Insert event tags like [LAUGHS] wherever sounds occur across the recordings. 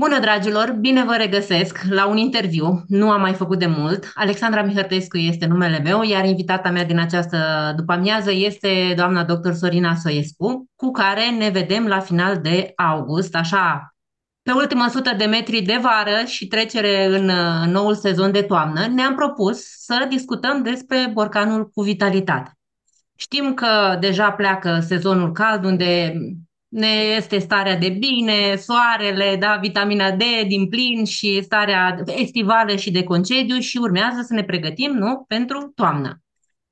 Bună, dragilor! Bine vă regăsesc la un interviu. Nu am mai făcut de mult. Alexandra Mihărtescu este numele meu, iar invitata mea din această după-amiază este doamna dr. Sorina Soiescu, cu care ne vedem la final de august, așa pe ultima sută de metri de vară și trecere în noul sezon de toamnă, ne-am propus să discutăm despre borcanul cu vitalitate. Știm că deja pleacă sezonul cald, unde ne este starea de bine, soarele, da, vitamina D din plin și starea estivală și de concediu și urmează să ne pregătim, nu, pentru toamnă.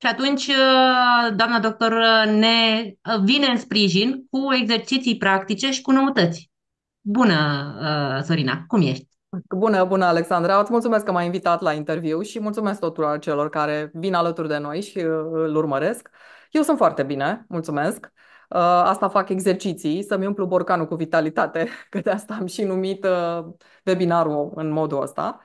Și atunci, uh, doamna doctor uh, ne uh, vine în sprijin cu exerciții practice și cu noutăți. Bună, Sorina, cum ești? Bună, bună, Alexandra! Îți mulțumesc că m-ai invitat la interviu și mulțumesc tuturor celor care vin alături de noi și îl urmăresc. Eu sunt foarte bine, mulțumesc. Uh, asta fac exerciții, să-mi umplu borcanul cu vitalitate, [LAUGHS] că de asta am și numit uh, webinarul în modul ăsta.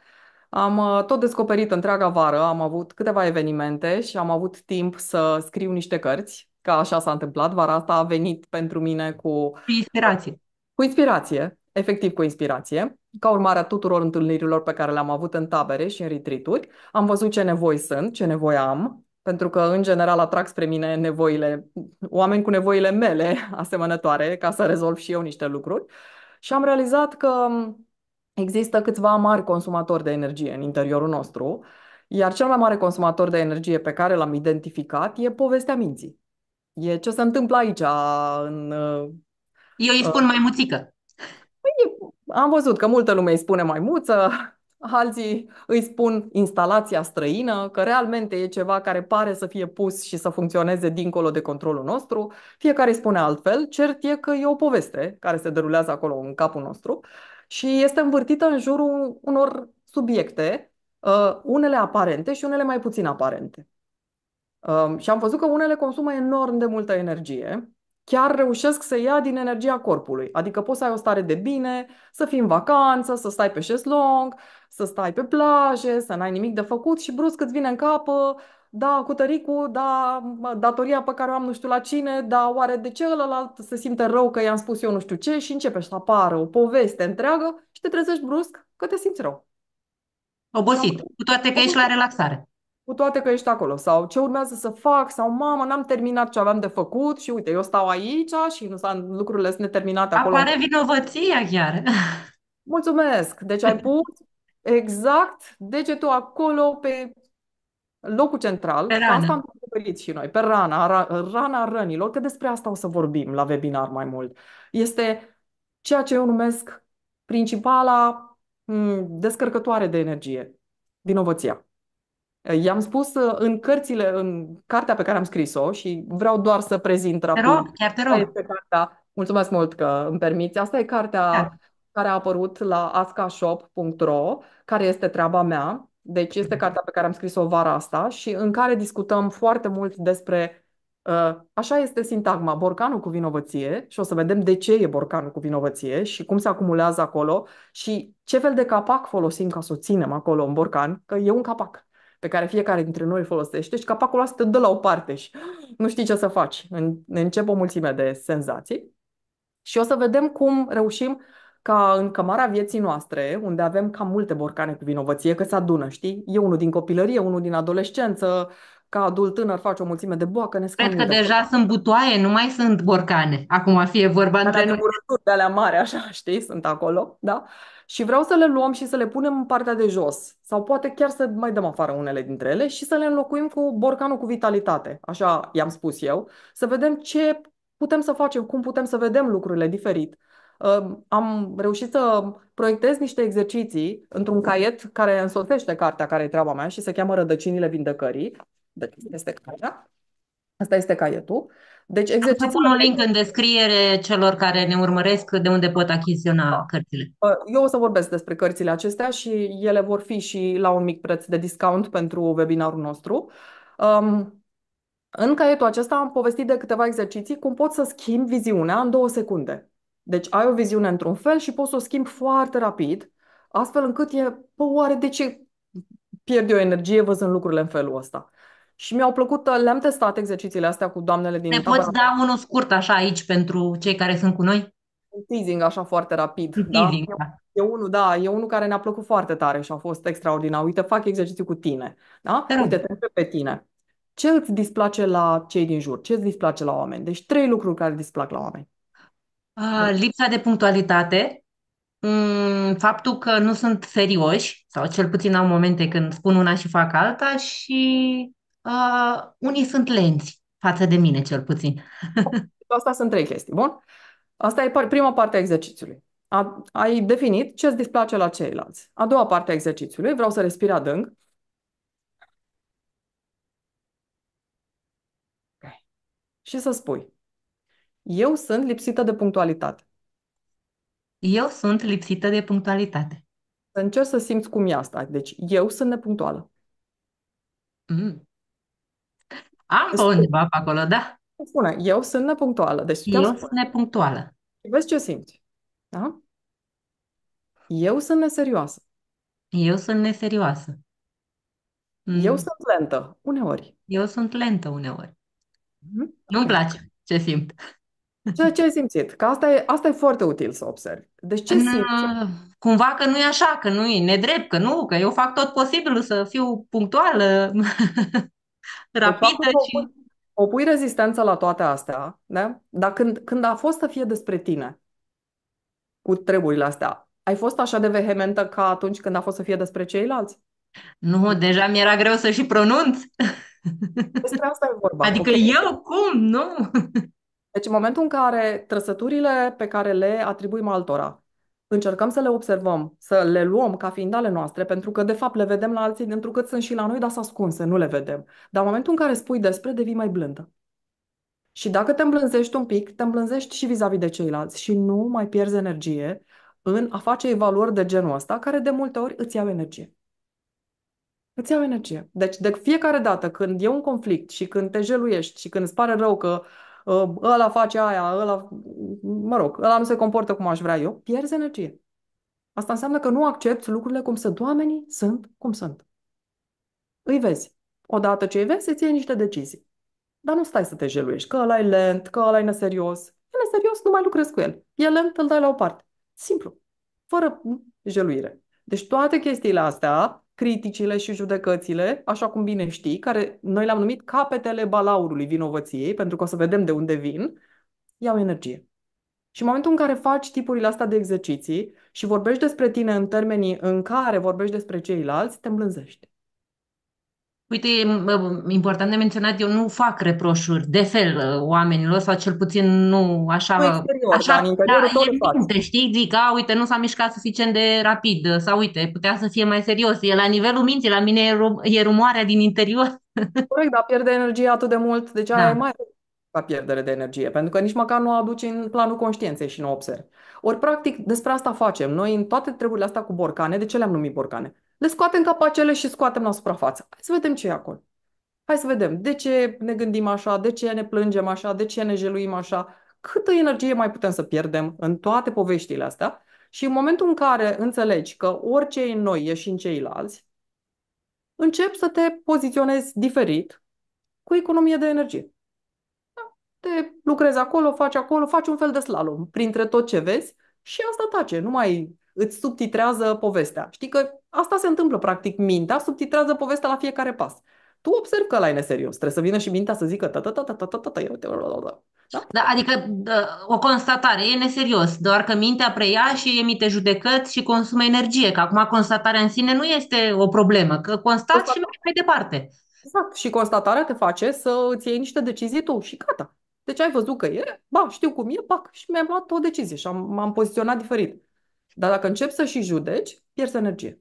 Am uh, tot descoperit întreaga vară, am avut câteva evenimente și am avut timp să scriu niște cărți, că așa s-a întâmplat. Vara asta a venit pentru mine cu... Inspirație. Cu inspirație, efectiv cu inspirație, ca urmare a tuturor întâlnirilor pe care le-am avut în tabere și în retrituri. Am văzut ce nevoi sunt, ce nevoi am, pentru că, în general, atrag spre mine nevoile, oameni cu nevoile mele [LAUGHS] asemănătoare, ca să rezolv și eu niște lucruri. Și am realizat că există câțiva mari consumatori de energie în interiorul nostru, iar cel mai mare consumator de energie pe care l-am identificat e povestea minții. E ce se întâmplă aici în... Eu îi uh, spun mai muțică. Păi, am văzut că multă lume îi spune muță, alții îi spun instalația străină, că realmente e ceva care pare să fie pus și să funcționeze dincolo de controlul nostru, fiecare îi spune altfel, cert e că e o poveste care se derulează acolo în capul nostru și este învârtită în jurul unor subiecte, uh, unele aparente și unele mai puțin aparente. Uh, și am văzut că unele consumă enorm de multă energie, chiar reușesc să ia din energia corpului. Adică poți să ai o stare de bine, să fii în vacanță, să stai pe șeslong, să stai pe plaje, să n-ai nimic de făcut și brusc îți vine în cap, ă, da, cu tăricul, da, datoria pe care o am nu știu la cine, da, oare de ălălalt se simte rău că i-am spus eu nu știu ce și începe să apară o poveste întreagă și te trezești brusc că te simți rău. Obosit, cu toate că ești la relaxare cu toate că ești acolo, sau ce urmează să fac, sau mamă, n-am terminat ce aveam de făcut și uite, eu stau aici și nu sunt lucrurile sunt neterminate acolo. Apare vinovăția chiar. [LAUGHS] Mulțumesc! Deci ai pus [LAUGHS] exact degetul acolo pe locul central. Pe Asta am descoperit și noi, pe rana, rana rănilor, că despre asta o să vorbim la webinar mai mult. Este ceea ce eu numesc principala mm, descărcătoare de energie, vinovăția. I-am spus uh, în cărțile, în cartea pe care am scris-o și vreau doar să prezint rapid. Te rog, chiar te rog. Este cartea, mulțumesc mult că îmi permiți. Asta e cartea da. care a apărut la ascashop.ro care este treaba mea. Deci este cartea pe care am scris-o vara asta și în care discutăm foarte mult despre uh, așa este sintagma, borcanul cu vinovăție și o să vedem de ce e borcanul cu vinovăție și cum se acumulează acolo și ce fel de capac folosim ca să o ținem acolo în borcan, că e un capac pe care fiecare dintre noi îl folosește și capacul ăla te dă la o parte și nu știi ce să faci. Încep o mulțime de senzații și o să vedem cum reușim ca în cămara vieții noastre, unde avem cam multe borcane cu vinovăție, că se adună, știi? E unul din copilărie, unul din adolescență, ca adult tânăr faci o mulțime de boacă, ne Cred că deja de sunt butoaie, nu mai sunt borcane. Acum fie vorba Dar între noi. de alea mare, așa, știi, sunt acolo, da? Și vreau să le luăm și să le punem în partea de jos. Sau poate chiar să mai dăm afară unele dintre ele și să le înlocuim cu borcanul cu vitalitate. Așa i-am spus eu. Să vedem ce putem să facem, cum putem să vedem lucrurile diferit am reușit să proiectez niște exerciții într-un caiet care însoțește cartea care e treaba mea și se cheamă Rădăcinile Vindecării. Deci este cartea. Asta este caietul. Deci exerciții... Pun un link în descriere celor care ne urmăresc de unde pot achiziționa cărțile. Uh, eu o să vorbesc despre cărțile acestea și ele vor fi și la un mic preț de discount pentru webinarul nostru. Um, în caietul acesta am povestit de câteva exerciții cum pot să schimb viziunea în două secunde. Deci ai o viziune într-un fel și poți să o schimbi foarte rapid, astfel încât e, pă, oare de ce pierd eu energie văzând lucrurile în felul ăsta? Și mi-au plăcut, uh, le-am testat exercițiile astea cu doamnele din Ne poți da unul scurt așa aici pentru cei care sunt cu noi? Un teasing așa foarte rapid. Un da? Teasing, da. E unul, da, e unul care ne-a plăcut foarte tare și a fost extraordinar. Uite, fac exercițiu cu tine. Da? Te Uite, te întreb pe tine. Ce îți displace la cei din jur? Ce îți displace la oameni? Deci trei lucruri care displac la oameni. Ah, da. lipsa de punctualitate, mm, faptul că nu sunt serioși, sau cel puțin au momente când spun una și fac alta, și uh, unii sunt lenți față de mine, cel puțin. [LAUGHS] Asta sunt trei chestii, bun? Asta e prima parte a exercițiului. A, ai definit ce îți displace la ceilalți. A doua parte a exercițiului, vreau să respir adânc. Și să spui, eu sunt lipsită de punctualitate. Eu sunt lipsită de punctualitate. Încerc să simți cum e asta. Deci, eu sunt nepunctuală. Mm. Am pe undeva pe acolo, da. Spune, eu sunt nepunctuală. Deci, eu spune. sunt nepunctuală. Vezi ce simți. Da? Eu sunt neserioasă. Eu sunt neserioasă. Mm. Eu sunt lentă, uneori. Eu sunt lentă, uneori. mm Nu-mi place ce simt. Ceea ce ai simțit, că asta e, asta e foarte util să observi. Deci ce simți? Uh, cumva că nu e așa, că nu e nedrept, că nu, că eu fac tot posibilul să fiu punctuală, uh, [LAUGHS] deci rapidă și... Opui rezistență la toate astea, da? dar când, când a fost să fie despre tine, cu treburile astea, ai fost așa de vehementă ca atunci când a fost să fie despre ceilalți? Nu, deja mi-era greu să și pronunț. Despre asta e vorba. Adică eu? Cum? Nu! Deci, în momentul în care trăsăturile pe care le atribuim altora, încercăm să le observăm, să le luăm ca fiind ale noastre, pentru că, de fapt, le vedem la alții, pentru că sunt și la noi, dar sunt ascunse, nu le vedem. Dar în momentul în care spui despre, devii mai blândă. Și dacă te îmblânzești un pic, te îmblânzești și vis-a-vis de ceilalți și nu mai pierzi energie în a face evaluări de genul ăsta, care de multe ori îți iau energie. Îți iau energie. Deci de fiecare dată când e un conflict și când te jeluiești și când îți pare rău că Ă, ăla face aia, ăla, mă rog, ăla nu se comportă cum aș vrea eu, pierzi energie. Asta înseamnă că nu accepti lucrurile cum sunt. Oamenii sunt cum sunt. Îi vezi. Odată ce îi vezi, îți iei niște decizii. Dar nu stai să te jeluiești, că ăla e lent, că ăla e neserios. E neserios, nu mai lucrezi cu el. E lent, îl dai la o parte. Simplu. Fără jeluire. Deci toate chestiile astea criticile și judecățile, așa cum bine știi, care noi le-am numit capetele balaurului vinovăției, pentru că o să vedem de unde vin, iau energie. Și în momentul în care faci tipurile astea de exerciții și vorbești despre tine în termenii în care vorbești despre ceilalți, te îmblânzești. Uite, e important de menționat, eu nu fac reproșuri de fel uh, oamenilor, sau cel puțin nu așa... Nu exterior, așa, dar în interiorul da, e minte, știi? Zic, a, uite, nu s-a mișcat suficient de rapid, uh, sau uite, putea să fie mai serios. E la nivelul minții, la mine e, ru- e rumoarea din interior. [LAUGHS] Corect, dar pierde energie atât de mult, deci da. ai mai la pierdere de energie, pentru că nici măcar nu o aduci în planul conștiinței și nu o observi. Ori, practic, despre asta facem. Noi, în toate treburile astea cu borcane, de ce le-am numit borcane? le scoatem capacele și scoatem la suprafață. Hai să vedem ce e acolo. Hai să vedem de ce ne gândim așa, de ce ne plângem așa, de ce ne jeluim așa, câtă energie mai putem să pierdem în toate poveștile astea și în momentul în care înțelegi că orice e în noi e și în ceilalți, începi să te poziționezi diferit cu economie de energie. Da? Te lucrezi acolo, faci acolo, faci un fel de slalom printre tot ce vezi și asta tace. Nu mai îți subtitrează povestea. Știi că asta se întâmplă, practic, mintea subtitrează povestea la fiecare pas. Tu observi că la e neserios. Trebuie să vină și mintea să zică ta ta ta ta ta ta ta ta da? da, adică da, o constatare, e neserios, doar că mintea preia și emite judecăți și consumă energie, că acum constatarea în sine nu este o problemă, că constat și mergi mai departe. Exact, și constatarea te face să îți iei niște decizii tu și gata. Deci ai văzut că e, ba, știu cum e, pac, și mi-am luat o decizie și am, m-am poziționat diferit. Dar dacă începi să și judeci, pierzi energie.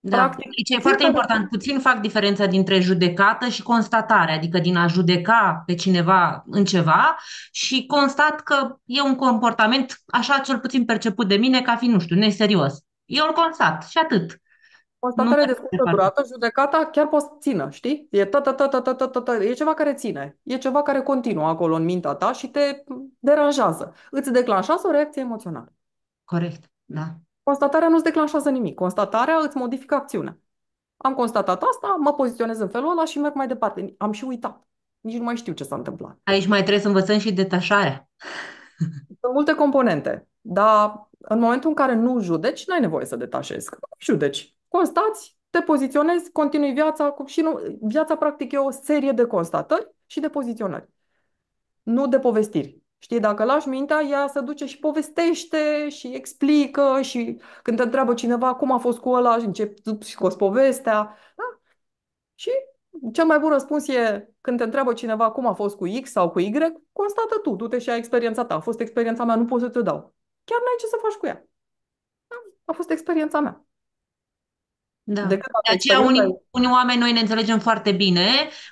Da. Practic, deci e foarte important. Puțin fac diferența dintre judecată și constatare, adică din a judeca pe cineva în ceva și constat că e un comportament așa cel puțin perceput de mine ca fi, nu știu, neserios. Eu îl constat și atât. Constatarea de scurtă durată, judecata chiar poți țină, știi? E ta, ta, ta, ta, ta, ta, ta, ta, e ceva care ține, e ceva care continuă acolo în mintea ta și te deranjează. Îți declanșează o reacție emoțională. Corect, da. Constatarea nu-ți declanșează nimic. Constatarea îți modifică acțiunea. Am constatat asta, mă poziționez în felul ăla și merg mai departe. Am și uitat. Nici nu mai știu ce s-a întâmplat. Aici mai trebuie să învățăm și detașarea. Sunt multe componente, dar în momentul în care nu judeci, n-ai nevoie să detașezi. Judeci. Constați, te poziționezi, continui viața. Și nu, viața, practic, e o serie de constatări și de poziționări. Nu de povestiri. Știi, dacă lași mintea, ea se duce și povestește și explică și când te întreabă cineva cum a fost cu ăla și încep și cu povestea. Da? Și cel mai bun răspuns e când te întreabă cineva cum a fost cu X sau cu Y, constată tu, du-te și ai experiența ta. A fost experiența mea, nu pot să te dau. Chiar n-ai ce să faci cu ea. Da? A fost experiența mea. Da. Decât de aceea unii, unii oameni noi ne înțelegem foarte bine,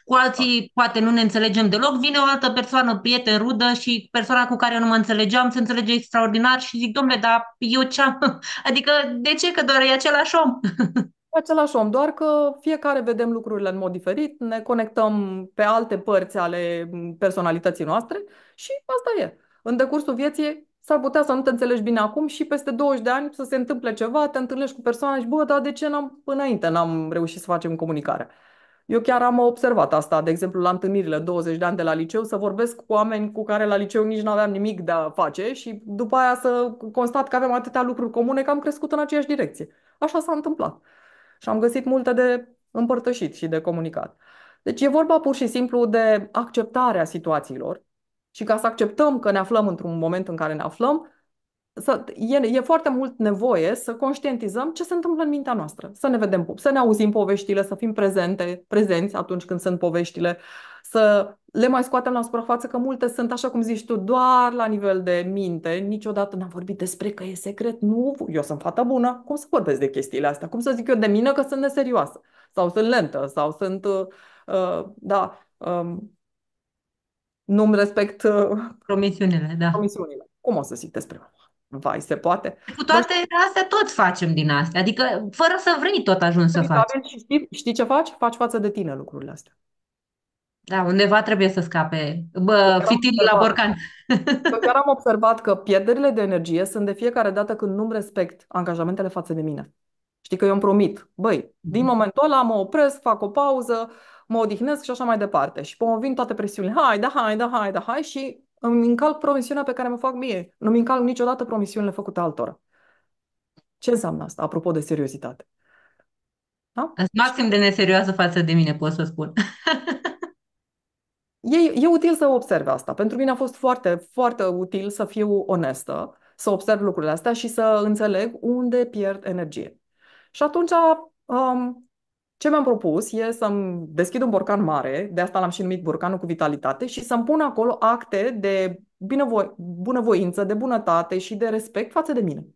cu alții da. poate nu ne înțelegem deloc. Vine o altă persoană, prieten, rudă și persoana cu care eu nu mă înțelegeam se înțelege extraordinar și zic, domnule, dar eu ce am? [LAUGHS] Adică de ce? Că doar e același om. [LAUGHS] același om, doar că fiecare vedem lucrurile în mod diferit, ne conectăm pe alte părți ale personalității noastre și asta e. În decursul vieții s-ar putea să nu te înțelegi bine acum și peste 20 de ani să se întâmple ceva, te întâlnești cu persoana și bă, dar de ce n-am, înainte n-am reușit să facem comunicare? Eu chiar am observat asta, de exemplu, la întâlnirile 20 de ani de la liceu, să vorbesc cu oameni cu care la liceu nici nu aveam nimic de a face și după aia să constat că avem atâtea lucruri comune că am crescut în aceeași direcție. Așa s-a întâmplat. Și am găsit multe de împărtășit și de comunicat. Deci e vorba pur și simplu de acceptarea situațiilor, și ca să acceptăm că ne aflăm într-un moment în care ne aflăm, să, e, e foarte mult nevoie să conștientizăm ce se întâmplă în mintea noastră, să ne vedem, să ne auzim poveștile, să fim prezente, prezenți atunci când sunt poveștile, să le mai scoatem la suprafață, că multe sunt, așa cum zici tu, doar la nivel de minte. Niciodată n-am vorbit despre că e secret. Nu, eu sunt fata bună. Cum să vorbesc de chestiile astea? Cum să zic eu de mine că sunt neserioasă? Sau sunt lentă? Sau sunt, uh, uh da, um, nu-mi respect uh, promisiunile. Da. promisiunile. Cum o să zic despre mama? Vai, se poate. Cu toate Dar... astea tot facem din astea, adică fără să vrei tot ajungi să faci. Și știi, știi ce faci? Faci față de tine lucrurile astea. Da, undeva trebuie să scape Bă, fitilul la borcan. Eu chiar am observat că pierderile de energie sunt de fiecare dată când nu-mi respect angajamentele față de mine. Știi că eu îmi promit, băi, din mm. momentul ăla mă opresc, fac o pauză, mă odihnesc și așa mai departe. Și vin toate presiunile, hai, da, hai, da, hai, da, hai și îmi încalc promisiunea pe care mă fac mie. Nu-mi încalc niciodată promisiunile făcute altora. Ce înseamnă asta, apropo de seriozitate? Da? Maxim de neserioasă față de mine, pot să spun. [LAUGHS] e, e util să observ asta. Pentru mine a fost foarte, foarte util să fiu onestă, să observ lucrurile astea și să înțeleg unde pierd energie. Și atunci um, ce mi-am propus e să-mi deschid un borcan mare, de asta l-am și numit borcanul cu vitalitate, și să-mi pun acolo acte de binevo- bunăvoință, de bunătate și de respect față de mine.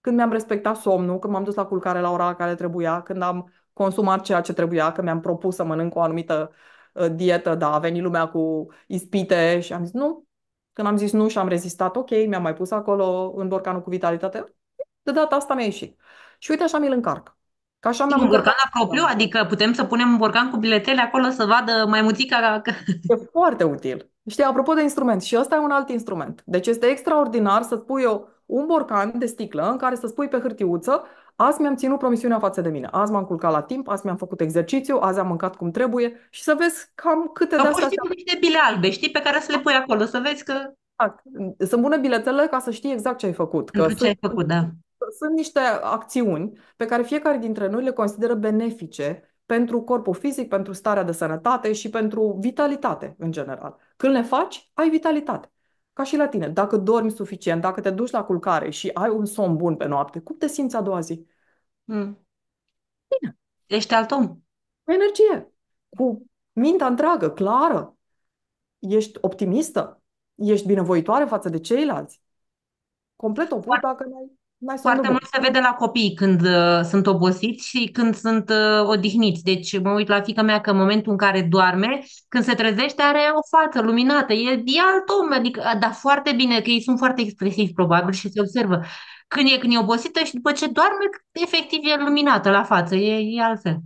Când mi-am respectat somnul, când m-am dus la culcare la ora la care trebuia, când am consumat ceea ce trebuia, că mi-am propus să mănânc o anumită uh, dietă, dar a venit lumea cu ispite și am zis nu. Când am zis nu și am rezistat, ok, mi-am mai pus acolo în borcanul cu vitalitate, de data asta mi-a ieșit. Și uite așa mi-l încarc. Ca așa mi-am un borcan la propriu, adică putem să punem un borcan cu biletele acolo să vadă maimuțica. Că... [LAUGHS] E foarte util. Știi, apropo de instrument, și ăsta e un alt instrument. Deci este extraordinar să pui o, un borcan de sticlă în care să spui pe hârtiuță Azi mi-am ținut promisiunea față de mine. Azi m-am culcat la timp, azi mi-am făcut exercițiu, azi am mâncat cum trebuie și să vezi cam câte de astea... Sau niște bile albe, știi, pe care să le pui acolo, să vezi că... Exact. Sunt bune biletele ca să știi exact ce ai făcut. Că ce sunt... ai făcut, da sunt niște acțiuni pe care fiecare dintre noi le consideră benefice pentru corpul fizic, pentru starea de sănătate și pentru vitalitate în general. Când le faci, ai vitalitate. Ca și la tine, dacă dormi suficient, dacă te duci la culcare și ai un somn bun pe noapte, cum te simți a doua zi? Mm. Bine. Ești alt om. Cu energie, cu mintea întreagă, clară. Ești optimistă, ești binevoitoare față de ceilalți. Complet opus dacă nu ai mai Foarte mult se vede la copii când uh, sunt obosiți și când sunt uh, odihniți. Deci mă uit la fica mea că în momentul în care doarme, când se trezește, are o față luminată. E, e alt om, adică, dar foarte bine, că ei sunt foarte expresivi probabil și se observă. Când e, când e obosită și după ce doarme, efectiv e luminată la față, e, e altfel.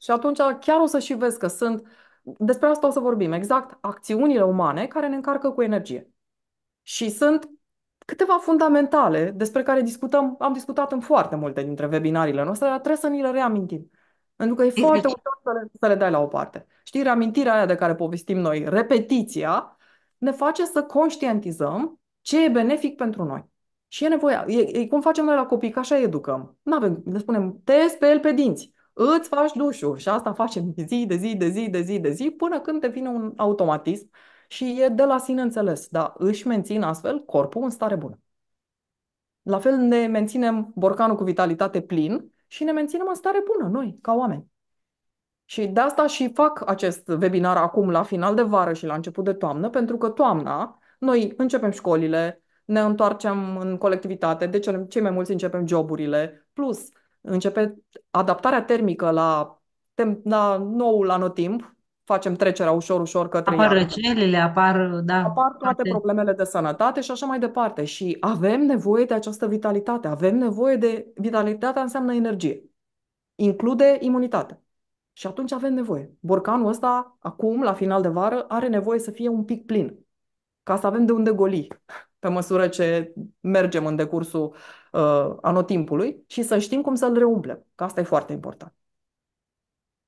Și atunci chiar o să și vezi că sunt, despre asta o să vorbim, exact acțiunile umane care ne încarcă cu energie. Și sunt câteva fundamentale despre care discutăm, am discutat în foarte multe dintre webinariile noastre, dar trebuie să ni le reamintim. Pentru că e foarte deci foarte ușor să le, să le dai la o parte. Știi, reamintirea aia de care povestim noi, repetiția, ne face să conștientizăm ce e benefic pentru noi. Și e nevoie. E, e cum facem noi la copii, că așa educăm. Nu avem, le spunem, te pe el pe dinți, îți faci dușul și asta facem zi de zi, de zi, de zi, de zi, până când devine un automatism și e de la sine înțeles, dar își mențin astfel corpul în stare bună. La fel ne menținem borcanul cu vitalitate plin și ne menținem în stare bună noi, ca oameni. Și de asta și fac acest webinar acum la final de vară și la început de toamnă, pentru că toamna noi începem școlile, ne întoarcem în colectivitate, de deci cei mai mulți începem joburile, plus începe adaptarea termică la, tem- la noul anotimp, facem trecerea ușor, ușor către Apar ea. răcelile, apar, da. Apar toate problemele de sănătate și așa mai departe. Și avem nevoie de această vitalitate. Avem nevoie de... Vitalitatea înseamnă energie. Include imunitate. Și atunci avem nevoie. Borcanul ăsta, acum, la final de vară, are nevoie să fie un pic plin. Ca să avem de unde goli [LAUGHS] pe măsură ce mergem în decursul uh, anotimpului și să știm cum să-l reumplem. Că asta e foarte important.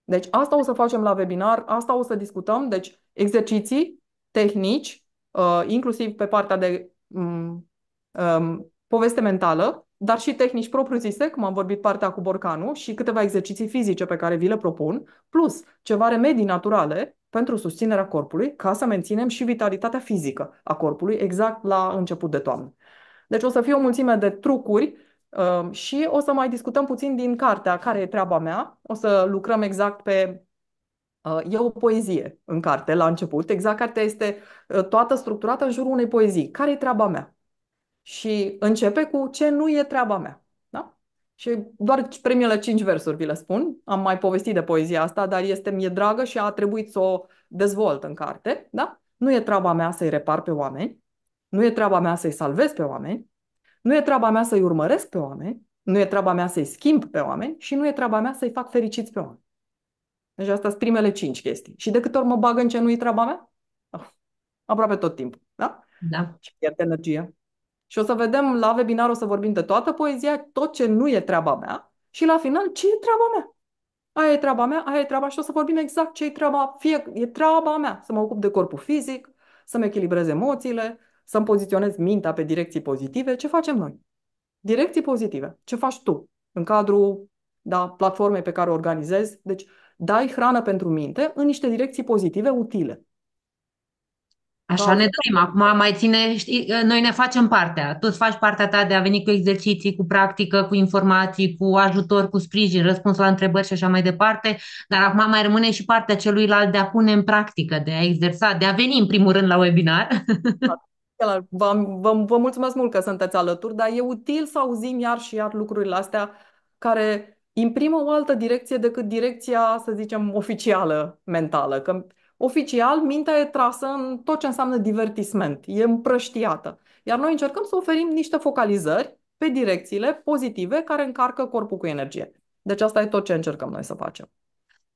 Deci asta o să facem la webinar, asta o să discutăm, deci exerciții, tehnici, uh, inclusiv pe partea de um, um, poveste mentală, dar și tehnici propriu-zise, cum am vorbit partea cu borcanul, și câteva exerciții fizice pe care vi le propun, plus ceva remedii naturale pentru susținerea corpului, ca să menținem și vitalitatea fizică a corpului exact la început de toamnă. Deci o să fie o mulțime de trucuri Ehm, și o să mai discutăm puțin din cartea Care e treaba mea? O să lucrăm exact pe uh, E o poezie în carte, la început. Exact, cartea este uh, toată structurată în jurul unei poezii. Care e treaba mea? Și începe cu ce nu e treaba mea. Da? Și doar primele cinci versuri vi le spun. Am mai povestit de poezia asta, dar este mie dragă și a trebuit să o dezvolt în carte. Da? Nu e treaba mea să-i repar pe oameni. Nu e treaba mea să-i salvez pe oameni. Nu e treaba mea să-i urmăresc pe oameni, nu e treaba mea să-i schimb pe oameni și nu e treaba mea să-i fac fericiți pe oameni. Deci astea sunt primele cinci chestii. Și de câte ori mă bag în ce nu-i treaba mea? Oh, aproape tot timpul, da? Da. Și pierd energia. Și o să vedem la webinar, o să vorbim de toată poezia, tot ce nu e treaba mea și la final ce e treaba mea. Aia e treaba mea, aia e treaba și o să vorbim exact ce e treaba, fie e treaba mea, să mă ocup de corpul fizic, să-mi echilibrez emoțiile, să-mi poziționez mintea pe direcții pozitive, ce facem noi? Direcții pozitive. Ce faci tu în cadrul da, platformei pe care o organizezi? Deci dai hrană pentru minte în niște direcții pozitive utile. Așa ne dorim. Acum mai ține, știi, noi ne facem partea. Tu îți faci partea ta de a veni cu exerciții, cu practică, cu informații, cu ajutor, cu sprijin, răspuns la întrebări și așa mai departe, dar acum mai rămâne și partea celuilalt de a pune în practică, de a exersa, de a veni în primul rând la webinar. Da. Vă, vă, vă mulțumesc mult că sunteți alături, dar e util să auzim iar și iar lucrurile astea care imprimă o altă direcție decât direcția, să zicem, oficială mentală. Că oficial, mintea e trasă în tot ce înseamnă divertisment, e împrăștiată. Iar noi încercăm să oferim niște focalizări pe direcțiile pozitive care încarcă corpul cu energie. Deci asta e tot ce încercăm noi să facem.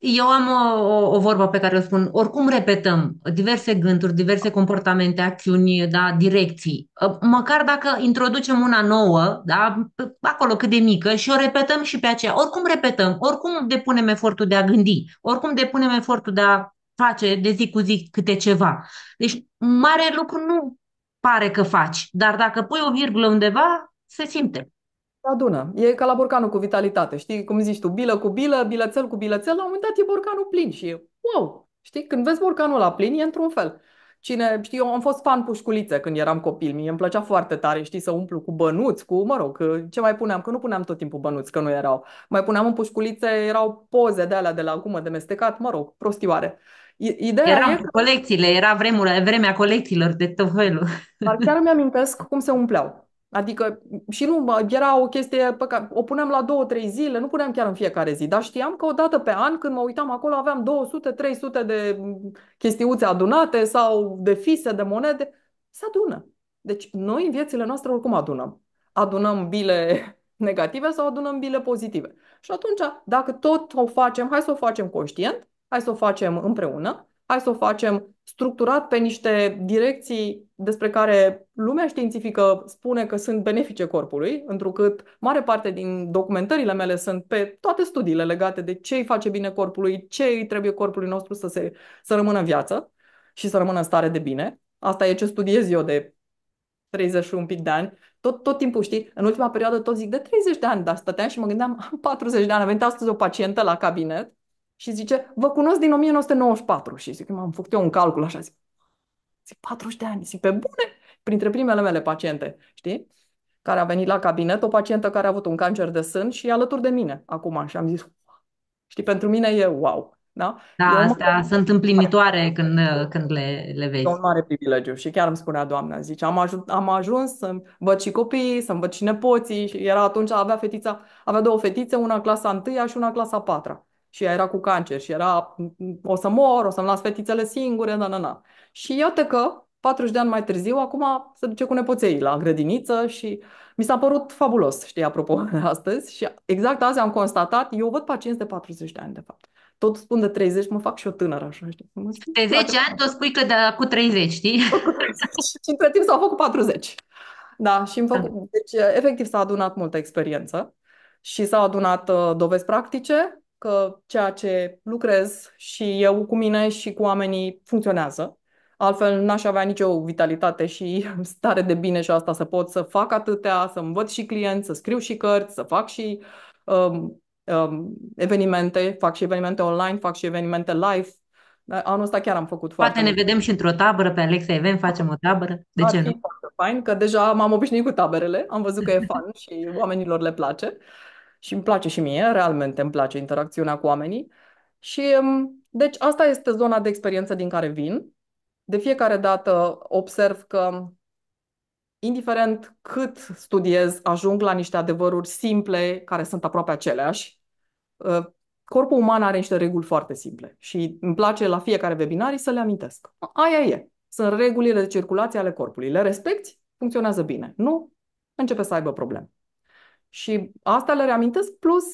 Eu am o, o vorbă pe care o spun. Oricum repetăm diverse gânduri, diverse comportamente, acțiuni, da, direcții. Ă, măcar dacă introducem una nouă, da, acolo cât de mică, și o repetăm și pe aceea. Oricum repetăm, oricum depunem efortul de a gândi, oricum depunem efortul de a face de zi cu zi câte ceva. Deci mare lucru nu pare că faci, dar dacă pui o virgulă undeva, se simte adună. E ca la borcanul cu vitalitate. Știi, cum zici tu, bilă cu bilă, bilățel cu bilățel, la un moment dat e borcanul plin și e wow! Știi, când vezi borcanul la plin, e într-un fel. Cine, știi, eu am fost fan pușculițe când eram copil, mie îmi plăcea foarte tare, știi, să umplu cu bănuți, cu, mă rog, ce mai puneam, că nu puneam tot timpul bănuți, că nu erau. Mai puneam în pușculițe, erau poze de alea de la gumă de mestecat, mă rog, prostioare. Ideea Erau că... colecțiile, era vremea, vremea colecțiilor de tot felul. Dar chiar mi amintesc cum se umpleau. Adică și nu era o chestie pe care o puneam la două, trei zile, nu puneam chiar în fiecare zi, dar știam că o dată pe an, când mă uitam acolo, aveam 200-300 de chestiuțe adunate sau de fise, de monede. Se adună. Deci noi în viețile noastre oricum adunăm. Adunăm bile [LAUGHS] negative sau adunăm bile pozitive. Și atunci, dacă tot o facem, hai să o facem conștient, hai să o facem împreună, hai să o facem structurat pe niște direcții despre care lumea științifică spune că sunt benefice corpului, întrucât mare parte din documentările mele sunt pe toate studiile legate de ce îi face bine corpului, ce îi trebuie corpului nostru să, se, să rămână în viață și să rămână în stare de bine. Asta e ce studiez eu de 30 și un pic de ani. Tot, tot timpul, știi, în ultima perioadă tot zic de 30 de ani, dar stăteam și mă gândeam, am 40 de ani. A venit astăzi o pacientă la cabinet și zice, vă cunosc din 1994. Și zic, m-am făcut eu un calcul așa, zic, zic 40 de ani, zic, pe bune, printre primele mele paciente, știi? Care a venit la cabinet, o pacientă care a avut un cancer de sân și e alături de mine acum și am zis, știi, pentru mine e wow. Da, da astea mare... sunt împlinitoare când, când le, le vezi. E un mare privilegiu și chiar îmi spunea doamna, zice, am, aj- am ajuns să văd și copiii, să văd și nepoții și era atunci, avea fetița, avea două fetițe, una clasa întâia și una clasa patra și ea era cu cancer și era o să mor, o să-mi las fetițele singure, na, na, na. Și iată că 40 de ani mai târziu, acum se duce cu nepoței la grădiniță și mi s-a părut fabulos, știi, apropo, [LAUGHS] astăzi. Și exact azi am constatat, eu văd pacienți de 40 de ani, de fapt. Tot spun de 30, mă fac și o tânără, așa, știi? Mă spun, de 10 ani tot spui că de, cu 30, știi? [LAUGHS] și între timp s-au făcut 40. Da, și îmi fac... Da. Deci, efectiv, s-a adunat multă experiență și s-au adunat uh, dovezi practice, că ceea ce lucrez și eu cu mine și cu oamenii funcționează. Altfel n-aș avea nicio vitalitate și [LAUGHS] stare de bine și asta să pot să fac atâtea, să învăț și clienți, să scriu și cărți, să fac și um, um, evenimente, fac și evenimente online, fac și evenimente live. Anul ăsta chiar am făcut Poate foarte ne mult. vedem și într-o tabără pe Alexa Event, facem o tabără. De Ar ce fi nu? fain, că deja m-am obișnuit cu taberele, am văzut că e [LAUGHS] fan și oamenilor le place. Uh, și îmi place și mie, realmente îmi place interacțiunea cu oamenii. Și mm, deci asta este zona de experiență din care vin. De fiecare dată observ că mm, indiferent cât studiez, ajung la niște adevăruri simple care sunt aproape aceleași. Ă, corpul uman are niște reguli foarte simple și îmi place la fiecare webinar să le amintesc. Aia e. Sunt regulile de circulație ale corpului. Le respecti, funcționează bine. Nu, începe să aibă probleme. Și asta le reamintesc, plus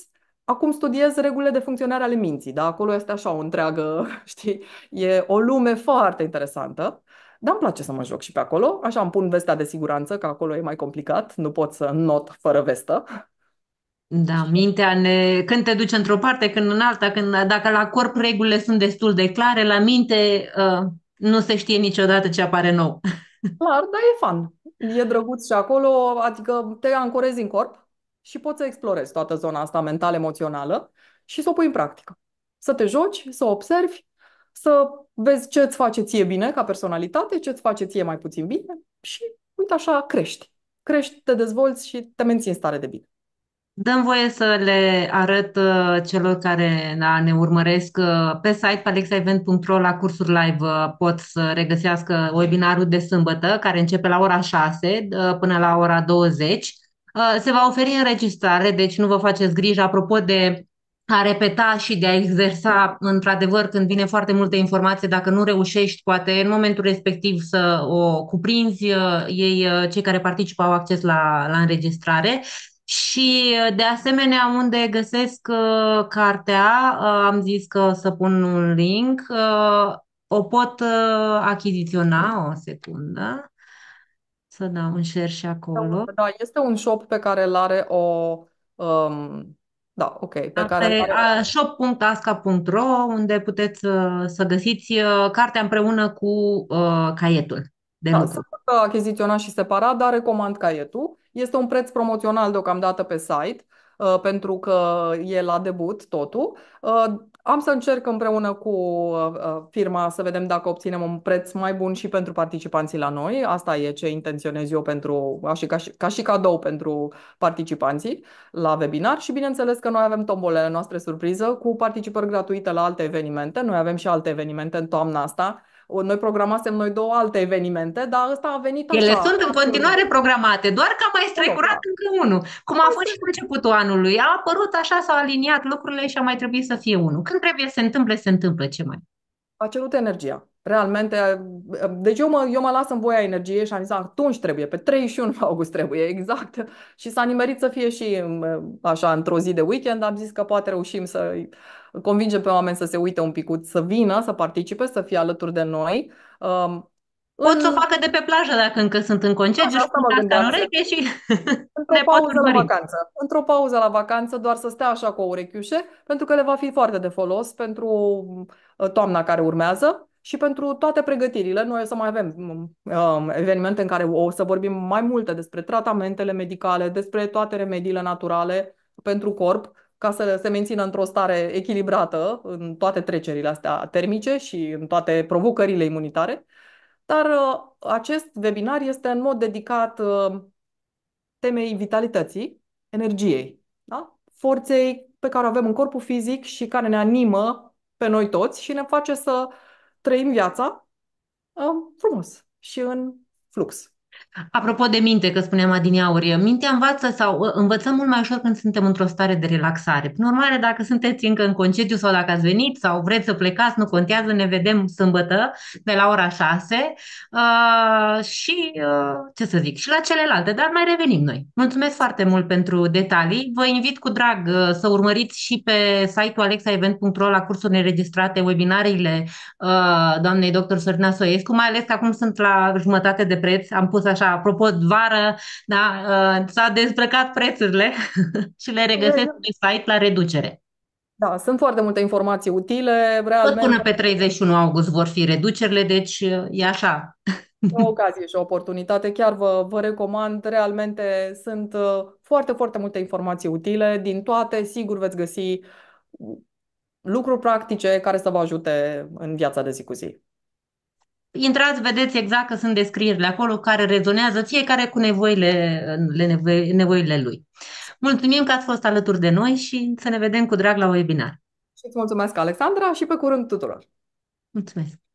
acum studiez regulile de funcționare ale minții, da? Acolo este așa o întreagă, [LAUGHS] știi, e o lume foarte interesantă. Dar îmi place să mă joc și pe acolo, așa îmi pun vestea de siguranță, că acolo e mai complicat, nu pot să not fără vestă. Da, mintea ne... când te duci într-o parte, când în alta, când dacă la corp regulile sunt destul de clare, la minte uh, nu se știe niciodată ce apare nou. [LAUGHS] Clar, dar e fan. E drăguț și acolo, adică te ancorezi în corp, și poți să explorezi toată zona asta mental-emoțională și să o pui în practică. Să te joci, să observi, să vezi ce îți face ție bine ca personalitate, ce îți face ție mai puțin bine și, uite așa, crești. Crești, te dezvolți și te menții în stare de bine. Dăm voie să le arăt uh, celor care ne urmăresc uh, pe site pe la cursuri live uh, pot să regăsească webinarul de sâmbătă care începe la ora 6 până la ora 20 Uh, se va oferi înregistrare, deci nu vă faceți griji apropo de a repeta și de a exersa, într-adevăr, când vine foarte multă informație, dacă nu reușești, poate în momentul respectiv să o cuprinzi, uh, ei, uh, cei care participă, au acces la, la înregistrare. Și, de asemenea, unde găsesc cartea, am zis că o să pun un link, o pot achiziționa, o secundă să da, și acolo. Da, este un shop pe care îl are o... Um, da, ok. Pe da, care pe are... shop.asca.ro unde puteți uh, să găsiți uh, cartea împreună cu uh, caietul de da, lucru. Se pot uh, achiziționa și separat, dar recomand caietul. Este un preț promoțional deocamdată pe site, pentru că e la debut totul. Am să încerc împreună cu uh, uh, firma să vedem dacă obținem un preț mai bun și pentru participanții la noi. Asta e ce intenționez eu pentru, ca și, ca și, cadou pentru participanții la webinar și bineînțeles că noi avem tombolele noastre surpriză cu participări gratuite la alte evenimente. Noi avem și alte evenimente în toamna asta noi programasem noi două alte evenimente, dar ăsta a venit așa. Ele sunt în continuare programate, doar că mai strecurat da. încă unul. Cum a păi fost da. și începutul anului, a apărut așa, s-au aliniat lucrurile și a mai trebuit să fie unul. Când trebuie să se întâmple, se întâmplă ce mai. A cerut energia. Realmente, deci eu mă, eu mă las în voia energiei și am zis atunci trebuie, pe 31 [LAUGHS] august trebuie, exact. Și s-a nimerit să fie și așa într-o zi de weekend, am zis că poate reușim să convinge pe oameni să se uite un picut, să vină, să participe, să fie alături de noi. Um, pot în... să o facă de pe plajă dacă încă sunt în concediu da, și pun asta în ureche și Într-o [LAUGHS] pauză la vacanță. Într-o pauză la vacanță, doar să stea așa cu o urechiușe, pentru că le va fi foarte de folos pentru uh, toamna care urmează și pentru toate pregătirile. Noi o să mai avem um, um, evenimente în care o să vorbim mai multe despre tratamentele medicale, despre toate remediile naturale pentru corp ca să se mențină într-o stare echilibrată în toate trecerile astea termice și în toate provocările imunitare. Dar uh, acest webinar este în mod dedicat uh, temei vitalității, energiei, da? forței pe care o avem în corpul fizic și care ne animă pe noi toți și ne face să trăim viața uh, frumos și în flux. Apropo de minte, că spuneam adineauri, mintea învață sau ă, învățăm mult mai ușor când suntem într-o stare de relaxare. Prin urmare, dacă sunteți încă în concediu sau dacă ați venit sau vreți să plecați, nu contează, ne vedem sâmbătă de la ora 6 uh, ă, și, uh, ce să zic, și la celelalte, dar mai revenim noi. Mulțumesc foarte mult pentru detalii. Vă invit cu drag să urmăriți și pe site-ul alexaevent.ro la cursuri înregistrate, webinariile uh, doamnei dr. Sorina Soiescu, mai ales că acum sunt la jumătate de preț, am pus așa, apropo, vară, da, uh, s-a dezbrăcat prețurile [LAUGHS] și le regăsesc pe site la reducere. Da, sunt foarte multe informații utile. Realmente. Tot până pe 31 august vor fi reducerile, deci uh, e așa. O ocazie și o oportunitate. Chiar vă, vă recomand. Realmente sunt uh, foarte, foarte multe informații utile. Din toate, sigur, veți găsi lucruri practice care să vă ajute în viața de zi cu zi intrați, vedeți exact că sunt descrierile acolo care rezonează fiecare cu nevoile, le nevo- nevoile lui. Mulțumim că ați fost alături de noi și să ne vedem cu drag la webinar. Și îți mulțumesc, Alexandra, și pe curând tuturor! Mulțumesc!